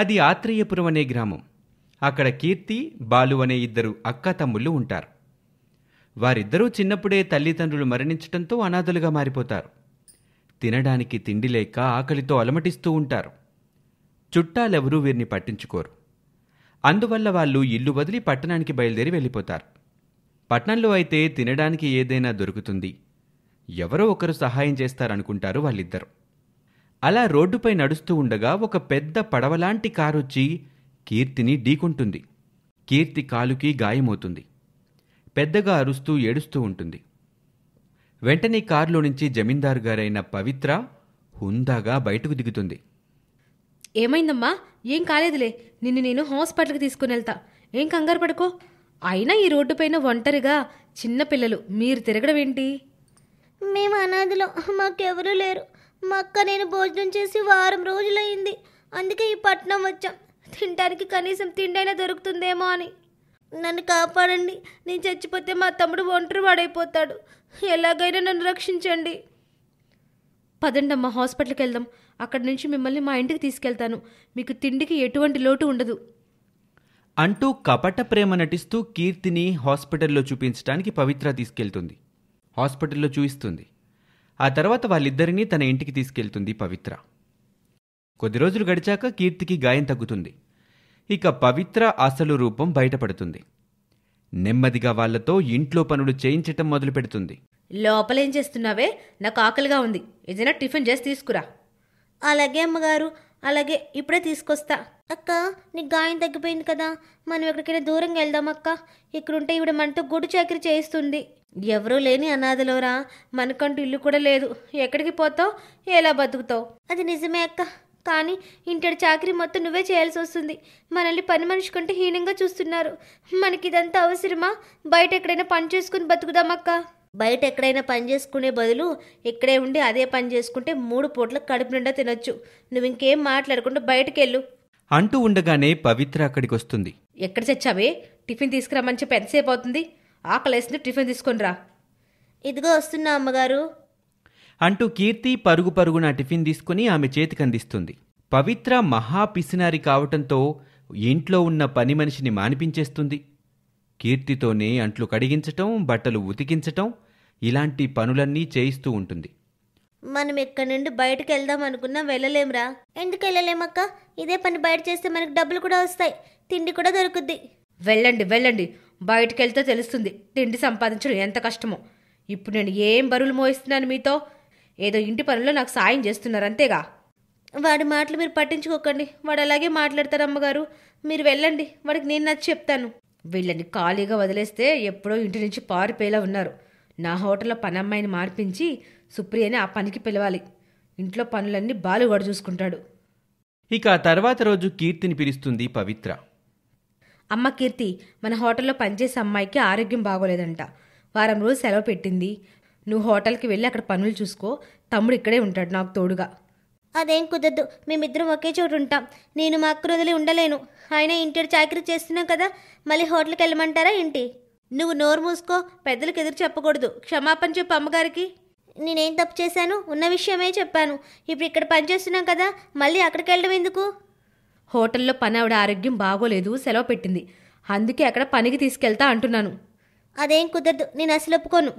అది ఆత్రేయపురం అనే గ్రామం అక్కడ కీర్తి బాలు అనే ఇద్దరు అక్క తమ్ముళ్ళు ఉంటారు వారిద్దరూ చిన్నప్పుడే తల్లిదండ్రులు మరణించడంతో అనాథలుగా మారిపోతారు తినడానికి తిండి లేక ఆకలితో అలమటిస్తూ ఉంటారు చుట్టాలెవరూ వీరిని పట్టించుకోరు అందువల్ల వాళ్ళు ఇల్లు వదిలి పట్టణానికి బయలుదేరి వెళ్ళిపోతారు పట్టణంలో అయితే తినడానికి ఏదైనా దొరుకుతుంది ఎవరో ఒకరు సహాయం చేస్తారనుకుంటారు వాళ్ళిద్దరు అలా రోడ్డుపై నడుస్తూ ఉండగా ఒక పెద్ద పడవలాంటి కారొచ్చి కీర్తిని ఢీకొంటుంది కీర్తి కాలుకి గాయమవుతుంది పెద్దగా అరుస్తూ ఏడుస్తూ ఉంటుంది వెంటనే కారులో నుంచి జమీందారు గారైన పవిత్ర హుందాగా బయటకు దిగుతుంది ఏమైందమ్మా ఏం కాలేదులే నిన్ను నేను హాస్పిటల్కి తీసుకుని వెళ్తా ఏం కంగారు పడుకో అయినా ఈ రోడ్డుపైన ఒంటరిగా చిన్నపిల్లలు మీరు తిరగడం ఏంటి మేము అనాథలో మాకెవరూ లేరు మా అక్క నేను భోజనం చేసి వారం రోజులైంది అందుకే ఈ పట్నం వచ్చాం తినడానికి కనీసం తిండైనా దొరుకుతుందేమో అని నన్ను కాపాడండి నేను చచ్చిపోతే మా తమ్ముడు ఒంటరి వాడైపోతాడు ఎలాగైనా నన్ను రక్షించండి అమ్మ హాస్పిటల్కి వెళ్దాం అక్కడి నుంచి మిమ్మల్ని మా ఇంటికి తీసుకెళ్తాను మీకు తిండికి ఎటువంటి లోటు ఉండదు అంటూ కపట ప్రేమ నటిస్తూ కీర్తిని హాస్పిటల్లో చూపించడానికి పవిత్ర తీసుకెళ్తుంది హాస్పిటల్లో చూపిస్తుంది ఆ తర్వాత వాళ్ళిద్దరినీ తన ఇంటికి తీసుకెళ్తుంది పవిత్ర కొద్ది రోజులు గడిచాక కీర్తికి గాయం తగ్గుతుంది ఇక పవిత్ర అసలు రూపం బయటపడుతుంది నెమ్మదిగా వాళ్లతో ఇంట్లో పనులు చేయించటం మొదలు పెడుతుంది లోపలేం చేస్తున్నావే నాకు ఆకలిగా ఉంది ఏదైనా టిఫిన్ చేసి తీసుకురా అలాగే అమ్మగారు అలాగే ఇప్పుడే తీసుకొస్తా అక్క నీకు గాయం తగ్గిపోయింది కదా మనం ఎక్కడికైనా దూరంగా వెళ్దాం అక్క ఇక్కడుంటే ఇవిడ మనతో గుడి చాకరీ చేయిస్తుంది ఎవరూ లేని అనాథలోరా మనకంటూ ఇల్లు కూడా లేదు ఎక్కడికి పోతావు ఎలా బతుకుతావు అది నిజమే అక్క కానీ ఇంటి చాకరీ మొత్తం నువ్వే చేయాల్సి వస్తుంది మనల్ని పని మనిషి కంటే హీనంగా చూస్తున్నారు మనకి ఇదంతా అవసరమా బయట ఎక్కడైనా పని చేసుకుని బతుకుదామక్క బయట ఎక్కడైనా పని చేసుకునే బదులు ఇక్కడే ఉండి అదే పని చేసుకుంటే మూడు పూట్ల కడుపు నిండా తినొచ్చు నువ్వు ఇంకేం మాట్లాడకుండా బయటకెళ్ళు అంటూ ఉండగానే పవిత్ర అక్కడికి వస్తుంది ఎక్కడ చచ్చావే టిఫిన్ తీసుకురామని చెప్పి ఎంతసేపు అవుతుంది ఆకలేసింది టిఫిన్ తీసుకొని రా ఇదిగో వస్తున్నా అమ్మగారు అంటూ కీర్తి పరుగు పరుగున టిఫిన్ తీసుకుని ఆమె చేతికందిస్తుంది పవిత్ర మహా కావటంతో ఇంట్లో ఉన్న పని మనిషిని మానిపించేస్తుంది కీర్తితోనే అంట్లు కడిగించటం బట్టలు ఉతికించటం ఇలాంటి పనులన్నీ చేయిస్తూ ఉంటుంది మనం ఎక్కడి నుండి బయటకు వెళ్దాం అనుకున్నా వెళ్ళలేమురా ఎందుకు వెళ్ళలేమక్క ఇదే పని బయట చేస్తే మనకు డబ్బులు కూడా వస్తాయి తిండి కూడా దొరుకుద్ది వెళ్ళండి వెళ్ళండి బయటికి వెళ్తే తెలుస్తుంది తిండి సంపాదించడం ఎంత కష్టమో ఇప్పుడు నేను ఏం బరువులు మోయిస్తున్నాను మీతో ఏదో ఇంటి పనుల్లో నాకు సాయం చేస్తున్నారు అంతేగా వాడి మాటలు మీరు పట్టించుకోకండి వాడు అలాగే మాట్లాడతారమ్మగారు అమ్మగారు మీరు వెళ్ళండి వాడికి నేను నచ్చి చెప్తాను వీళ్ళని ఖాళీగా వదిలేస్తే ఎప్పుడో ఇంటి నుంచి పారిపోయేలా ఉన్నారు నా హోటల్లో పని అమ్మాయిని మార్పించి సుప్రియని ఆ పనికి పిలవాలి ఇంట్లో పనులన్నీ బాలుగాడు చూసుకుంటాడు ఇక ఆ తర్వాత రోజు కీర్తిని పిలుస్తుంది పవిత్ర అమ్మ కీర్తి మన హోటల్లో పనిచేసే అమ్మాయికి ఆరోగ్యం బాగోలేదంట వారం రోజు సెలవు పెట్టింది నువ్వు హోటల్కి వెళ్ళి అక్కడ పనులు చూసుకో తమ్ముడు ఇక్కడే ఉంటాడు నాకు తోడుగా అదేం కుదరదు మేమిద్దరం ఒకే చోటు ఉంటాం నేను మా అక్కను వదిలి ఉండలేను ఆయన ఇంటి చాకరి చేస్తున్నావు కదా మళ్ళీ హోటల్కి వెళ్ళమంటారా ఏంటి నువ్వు నోరు మూసుకో పెద్దలకు ఎదురు చెప్పకూడదు క్షమాపణ చెప్పు అమ్మగారికి నేనేం తప్పు చేశాను ఉన్న విషయమే చెప్పాను ఇప్పుడు ఇక్కడ పనిచేస్తున్నాం కదా మళ్ళీ అక్కడికి వెళ్ళడం ఎందుకు హోటల్లో పని ఆవిడ ఆరోగ్యం బాగోలేదు సెలవు పెట్టింది అందుకే అక్కడ పనికి తీసుకెళ్తా అంటున్నాను అదేం కుదరదు నేను అసలు ఒప్పుకోను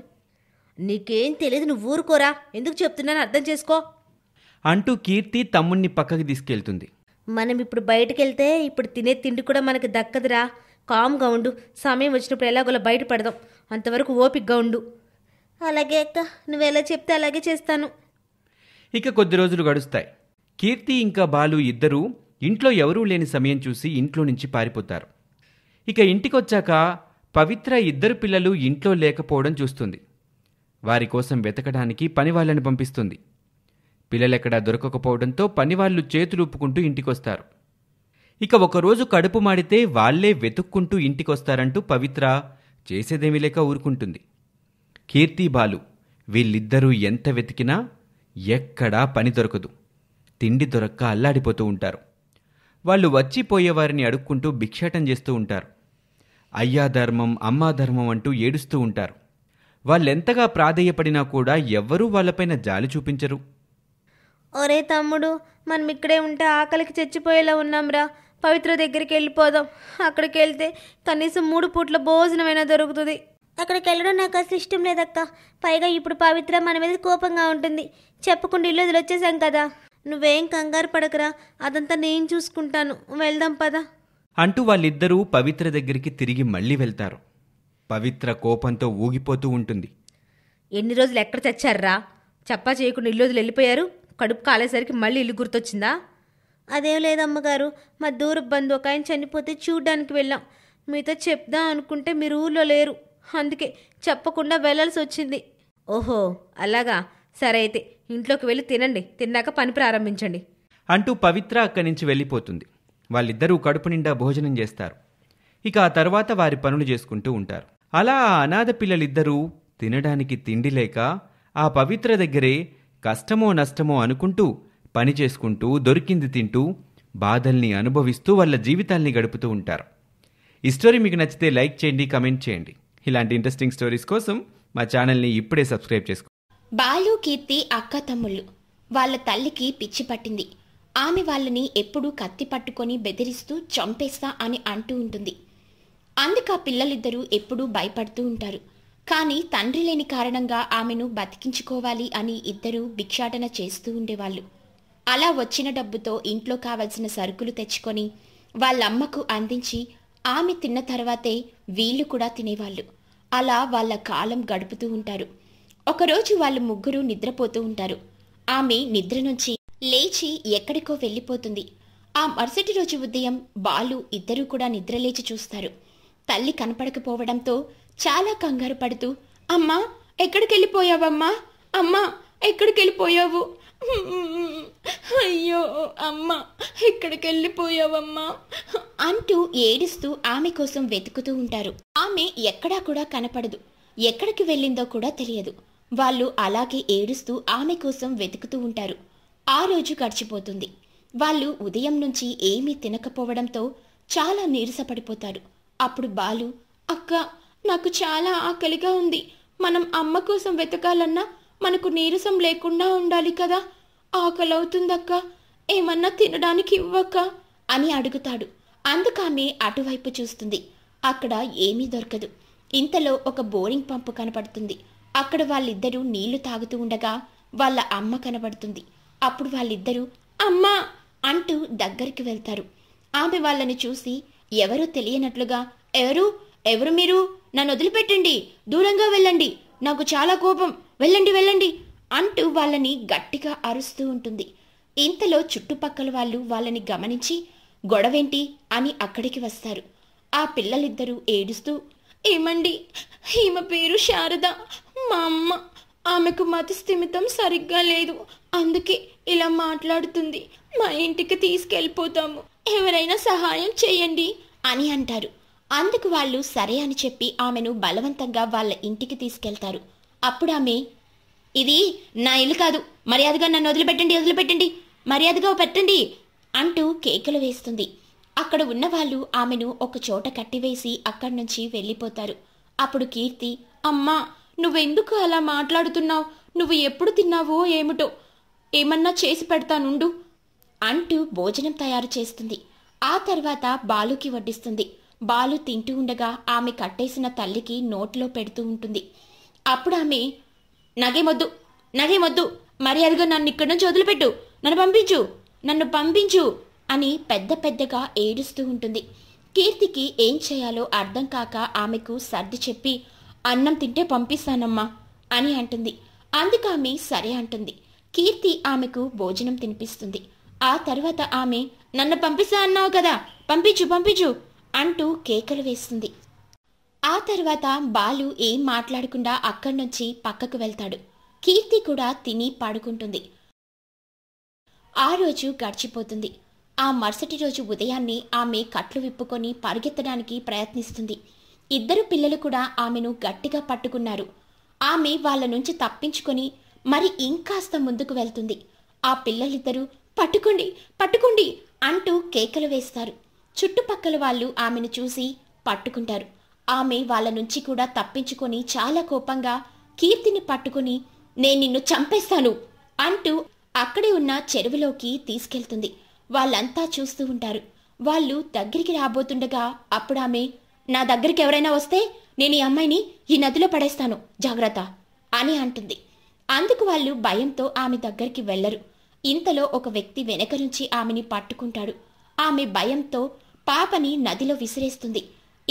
నీకేం తెలియదు నువ్వు ఊరుకోరా ఎందుకు చెప్తున్నాను అర్థం చేసుకో అంటూ కీర్తి తమ్ముణ్ణి పక్కకి తీసుకెళ్తుంది మనం ఇప్పుడు బయటకెళ్తే ఇప్పుడు తినే తిండి కూడా మనకి దక్కదురా కామ్గా ఉండు సమయం వచ్చినప్పుడు ఎలాగోలా బయటపడదాం అంతవరకు ఓపిక్గా ఉండు అలాగే అక్క నువ్వు ఎలా చెప్తే అలాగే చేస్తాను ఇక కొద్ది రోజులు గడుస్తాయి కీర్తి ఇంకా బాలు ఇద్దరూ ఇంట్లో ఎవరూ లేని సమయం చూసి ఇంట్లో నుంచి పారిపోతారు ఇక ఇంటికొచ్చాక పవిత్ర ఇద్దరు పిల్లలు ఇంట్లో లేకపోవడం చూస్తుంది వారి కోసం వెతకడానికి పనివాళ్ళని పంపిస్తుంది పిల్లలెక్కడా దొరకకపోవడంతో పనివాళ్ళు చేతులూపుకుంటూ ఇంటికొస్తారు ఇక ఒకరోజు కడుపు మాడితే వాళ్లే వెతుక్కుంటూ ఇంటికొస్తారంటూ పవిత్ర చేసేదేమీ లేక ఊరుకుంటుంది కీర్తి బాలు వీళ్ళిద్దరూ ఎంత వెతికినా ఎక్కడా పని దొరకదు తిండి దొరక్క అల్లాడిపోతూ ఉంటారు వాళ్ళు వచ్చిపోయేవారిని అడుక్కుంటూ భిక్షాటం చేస్తూ ఉంటారు అయ్యా ధర్మం అమ్మా ధర్మం అంటూ ఏడుస్తూ ఉంటారు వాళ్ళెంతగా ప్రాధేయపడినా కూడా ఎవ్వరూ వాళ్ళపైన జాలి చూపించరు ఒరే తమ్ముడు మనం ఇక్కడే ఉంటే ఆకలికి చచ్చిపోయేలా ఉన్నాంరా పవిత్ర దగ్గరికి వెళ్ళిపోదాం అక్కడికి వెళ్తే కనీసం మూడు పూట్ల భోజనమైనా దొరుకుతుంది అక్కడికి వెళ్ళడం నాకు అసలు ఇష్టం లేదక్క పైగా ఇప్పుడు పవిత్ర మన మీద కోపంగా ఉంటుంది చెప్పకుండా ఇల్లు వదిలొచ్చేసాం కదా నువ్వేం కంగారు పడకరా అదంతా నేను చూసుకుంటాను వెళ్దాం పదా అంటూ వాళ్ళిద్దరూ పవిత్ర దగ్గరికి తిరిగి మళ్ళీ వెళ్తారు పవిత్ర కోపంతో ఊగిపోతూ ఉంటుంది ఎన్ని రోజులు ఎక్కడ తెచ్చారా చెప్పా చేయకుండా ఇల్లు రోజులు వెళ్ళిపోయారు కడుపు కాలేసరికి మళ్ళీ ఇల్లు గుర్తొచ్చిందా అదేం లేదమ్మగారు మా దూర బంధు ఒక ఆయన చనిపోతే చూడ్డానికి వెళ్ళాం మీతో చెప్దాం అనుకుంటే మీరు ఊళ్ళో లేరు అందుకే చెప్పకుండా వెళ్ళాల్సి వచ్చింది ఓహో అలాగా సరే అయితే ఇంట్లోకి వెళ్ళి తినండి తిన్నాక పని ప్రారంభించండి అంటూ పవిత్ర అక్కడి నుంచి వెళ్ళిపోతుంది వాళ్ళిద్దరూ కడుపు నిండా భోజనం చేస్తారు ఇక ఆ తర్వాత వారి పనులు చేసుకుంటూ ఉంటారు అలా ఆ అనాథ పిల్లలిద్దరూ తినడానికి తిండి లేక ఆ పవిత్ర దగ్గరే కష్టమో నష్టమో అనుకుంటూ పని చేసుకుంటూ దొరికింది తింటూ బాధల్ని అనుభవిస్తూ వాళ్ళ జీవితాల్ని గడుపుతూ ఉంటారు ఈ స్టోరీ మీకు నచ్చితే లైక్ చేయండి కమెంట్ చేయండి ఇలాంటి ఇంట్రెస్టింగ్ స్టోరీస్ కోసం మా ఛానల్ని ఇప్పుడే సబ్స్క్రైబ్ చేసుకోండి బాలు కీర్తి అక్క తమ్ముళ్ళు వాళ్ళ తల్లికి పిచ్చి పట్టింది ఆమె వాళ్ళని ఎప్పుడూ కత్తి పట్టుకొని బెదిరిస్తూ చంపేస్తా అని అంటూ ఉంటుంది అందుక పిల్లలిద్దరూ ఎప్పుడూ భయపడుతూ ఉంటారు కానీ తండ్రి లేని కారణంగా ఆమెను బతికించుకోవాలి అని ఇద్దరూ భిక్షాటన చేస్తూ ఉండేవాళ్ళు అలా వచ్చిన డబ్బుతో ఇంట్లో కావలసిన సరుకులు తెచ్చుకొని వాళ్ళమ్మకు అందించి ఆమె తిన్న తర్వాతే వీళ్ళు కూడా తినేవాళ్ళు అలా వాళ్ళ కాలం గడుపుతూ ఉంటారు ఒకరోజు వాళ్ళు ముగ్గురు నిద్రపోతూ ఉంటారు ఆమె నిద్ర నుంచి లేచి ఎక్కడికో వెళ్ళిపోతుంది ఆ మరుసటి రోజు ఉదయం బాలు ఇద్దరూ కూడా నిద్రలేచి చూస్తారు తల్లి కనపడకపోవడంతో చాలా కంగారు పడుతూ అమ్మా ఎక్కడికెళ్ళిపోయావమ్మా అమ్మా ఎక్కడికెళ్ళిపోయావు అయ్యో అమ్మా ఎక్కడికెళ్ళిపోయావమ్మా అంటూ ఏడుస్తూ ఆమె కోసం వెతుకుతూ ఉంటారు ఆమె ఎక్కడా కూడా కనపడదు ఎక్కడికి వెళ్ళిందో కూడా తెలియదు వాళ్ళు అలాగే ఏడుస్తూ ఆమె కోసం వెతుకుతూ ఉంటారు ఆ రోజు గడిచిపోతుంది వాళ్ళు ఉదయం నుంచి ఏమీ తినకపోవడంతో చాలా నీరసపడిపోతారు అప్పుడు బాలు అక్క నాకు చాలా ఆకలిగా ఉంది మనం అమ్మ కోసం వెతకాలన్నా మనకు నీరసం లేకుండా ఉండాలి కదా ఆకలవుతుందక్క ఏమన్నా తినడానికి ఇవ్వక్క అని అడుగుతాడు అందుకామె అటువైపు చూస్తుంది అక్కడ ఏమీ దొరకదు ఇంతలో ఒక బోరింగ్ పంపు కనపడుతుంది అక్కడ వాళ్ళిద్దరూ నీళ్లు తాగుతూ ఉండగా వాళ్ళ అమ్మ కనబడుతుంది అప్పుడు వాళ్ళిద్దరూ అమ్మా అంటూ దగ్గరికి వెళ్తారు ఆమె వాళ్ళని చూసి ఎవరు తెలియనట్లుగా ఎవరు ఎవరు మీరు నన్ను వదిలిపెట్టండి దూరంగా వెళ్ళండి నాకు చాలా కోపం వెళ్ళండి వెళ్ళండి అంటూ వాళ్ళని గట్టిగా అరుస్తూ ఉంటుంది ఇంతలో చుట్టుపక్కల వాళ్ళు వాళ్ళని గమనించి గొడవేంటి అని అక్కడికి వస్తారు ఆ పిల్లలిద్దరూ ఏడుస్తూ ఏమండి ఈమె పేరు శారద మా అమ్మ ఆమెకు మత స్థిమితం సరిగ్గా లేదు అందుకే ఇలా మాట్లాడుతుంది మా ఇంటికి తీసుకెళ్ళిపోతాము ఎవరైనా సహాయం చేయండి అని అంటారు అందుకు వాళ్ళు సరే అని చెప్పి ఆమెను బలవంతంగా వాళ్ళ ఇంటికి తీసుకెళ్తారు అప్పుడు ఆమె ఇది నా ఇల్లు కాదు మర్యాదగా నన్ను వదిలిపెట్టండి వదిలిపెట్టండి మర్యాదగా పెట్టండి అంటూ కేకలు వేస్తుంది అక్కడ ఉన్నవాళ్ళు ఆమెను ఒక చోట కట్టివేసి అక్కడి నుంచి వెళ్ళిపోతారు అప్పుడు కీర్తి అమ్మా నువ్వెందుకు అలా మాట్లాడుతున్నావు నువ్వు ఎప్పుడు తిన్నావో ఏమిటో ఏమన్నా చేసి పెడతానుండు అంటూ భోజనం తయారు చేస్తుంది ఆ తర్వాత బాలుకి వడ్డిస్తుంది బాలు తింటూ ఉండగా ఆమె కట్టేసిన తల్లికి నోట్లో పెడుతూ ఉంటుంది అప్పుడు ఆమె నగేమొద్దు నగేమొద్దు మర్యాదగా నన్ను ఇక్కడ నుంచి వదిలిపెట్టు నన్ను పంపించు నన్ను పంపించు అని పెద్ద పెద్దగా ఏడుస్తూ ఉంటుంది కీర్తికి ఏం చేయాలో అర్థం కాక ఆమెకు సర్ది చెప్పి అన్నం తింటే పంపిస్తానమ్మా అని అంటుంది అందుకు ఆమె సరే అంటుంది కీర్తి ఆమెకు భోజనం తినిపిస్తుంది ఆ తర్వాత ఆమె నన్ను పంపిస్తా అన్నావు కదా పంపించు పంపించు అంటూ కేకలు వేస్తుంది ఆ తర్వాత బాలు ఏం మాట్లాడకుండా అక్కడి నుంచి పక్కకు వెళ్తాడు కీర్తి కూడా తిని పాడుకుంటుంది ఆ రోజు గడిచిపోతుంది ఆ మరుసటి రోజు ఉదయాన్నే ఆమె కట్లు విప్పుకొని పరిగెత్తడానికి ప్రయత్నిస్తుంది ఇద్దరు పిల్లలు కూడా ఆమెను గట్టిగా పట్టుకున్నారు ఆమె వాళ్ళ నుంచి తప్పించుకొని మరి ఇంకాస్త ముందుకు వెళ్తుంది ఆ పిల్లలిద్దరూ పట్టుకోండి పట్టుకోండి అంటూ కేకలు వేస్తారు చుట్టుపక్కల వాళ్ళు ఆమెను చూసి పట్టుకుంటారు ఆమె వాళ్ళ నుంచి కూడా తప్పించుకొని చాలా కోపంగా కీర్తిని పట్టుకుని నేను నిన్ను చంపేస్తాను అంటూ అక్కడే ఉన్న చెరువులోకి తీసుకెళ్తుంది వాళ్ళంతా చూస్తూ ఉంటారు వాళ్ళు దగ్గరికి రాబోతుండగా అప్పుడు ఆమె నా దగ్గరికి ఎవరైనా వస్తే నేను ఈ అమ్మాయిని ఈ నదిలో పడేస్తాను జాగ్రత్త అని అంటుంది అందుకు వాళ్ళు భయంతో ఆమె దగ్గరికి వెళ్లరు ఇంతలో ఒక వ్యక్తి వెనక నుంచి ఆమెని పట్టుకుంటాడు ఆమె భయంతో పాపని నదిలో విసిరేస్తుంది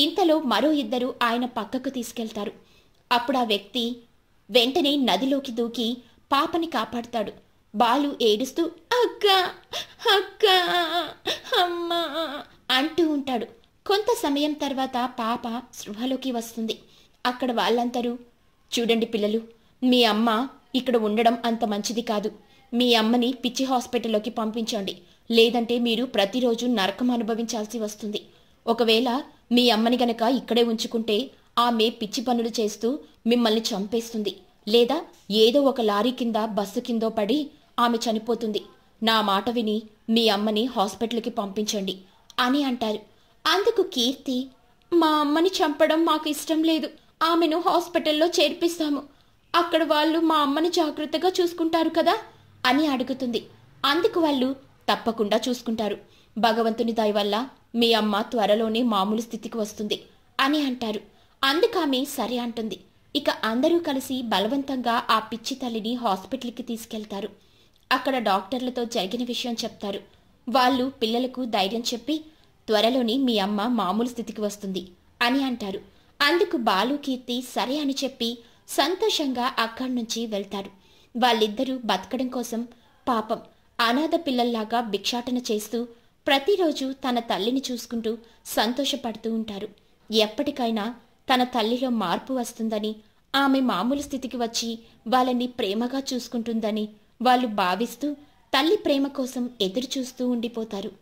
ఇంతలో మరో ఇద్దరు ఆయన పక్కకు తీసుకెళ్తారు అప్పుడు ఆ వ్యక్తి వెంటనే నదిలోకి దూకి పాపని కాపాడుతాడు బాలు ఏడుస్తూ అక్క అక్క అమ్మా అంటూ ఉంటాడు కొంత సమయం తర్వాత పాప స్పృహలోకి వస్తుంది అక్కడ వాళ్ళందరూ చూడండి పిల్లలు మీ అమ్మ ఇక్కడ ఉండడం అంత మంచిది కాదు మీ అమ్మని పిచ్చి హాస్పిటల్లోకి పంపించండి లేదంటే మీరు ప్రతిరోజు నరకం అనుభవించాల్సి వస్తుంది ఒకవేళ మీ అమ్మని గనక ఇక్కడే ఉంచుకుంటే ఆమె పిచ్చి పనులు చేస్తూ మిమ్మల్ని చంపేస్తుంది లేదా ఏదో ఒక లారీ కింద బస్సు కిందో పడి ఆమె చనిపోతుంది నా మాట విని మీ అమ్మని హాస్పిటల్కి పంపించండి అని అంటారు అందుకు కీర్తి మా అమ్మని చంపడం మాకు ఇష్టం లేదు ఆమెను హాస్పిటల్లో చేర్పిస్తాము అక్కడ వాళ్ళు మా అమ్మని జాగ్రత్తగా చూసుకుంటారు కదా అని అడుగుతుంది అందుకు వాళ్ళు తప్పకుండా చూసుకుంటారు భగవంతుని దయ వల్ల మీ అమ్మ త్వరలోనే మామూలు స్థితికి వస్తుంది అని అంటారు అందుకామె సరే అంటుంది ఇక అందరూ కలిసి బలవంతంగా ఆ పిచ్చి తల్లిని హాస్పిటల్కి తీసుకెళ్తారు అక్కడ డాక్టర్లతో జరిగిన విషయం చెప్తారు వాళ్ళు పిల్లలకు ధైర్యం చెప్పి త్వరలోనే మీ అమ్మ మామూలు స్థితికి వస్తుంది అని అంటారు అందుకు బాలు కీర్తి సరే అని చెప్పి సంతోషంగా అక్కడి నుంచి వెళ్తారు వాళ్ళిద్దరూ బతకడం కోసం పాపం అనాథ పిల్లల్లాగా భిక్షాటన చేస్తూ ప్రతిరోజు తన తల్లిని చూసుకుంటూ సంతోషపడుతూ ఉంటారు ఎప్పటికైనా తన తల్లిలో మార్పు వస్తుందని ఆమె మామూలు స్థితికి వచ్చి వాళ్ళని ప్రేమగా చూసుకుంటుందని వాళ్ళు భావిస్తూ తల్లి ప్రేమ కోసం ఎదురు చూస్తూ ఉండిపోతారు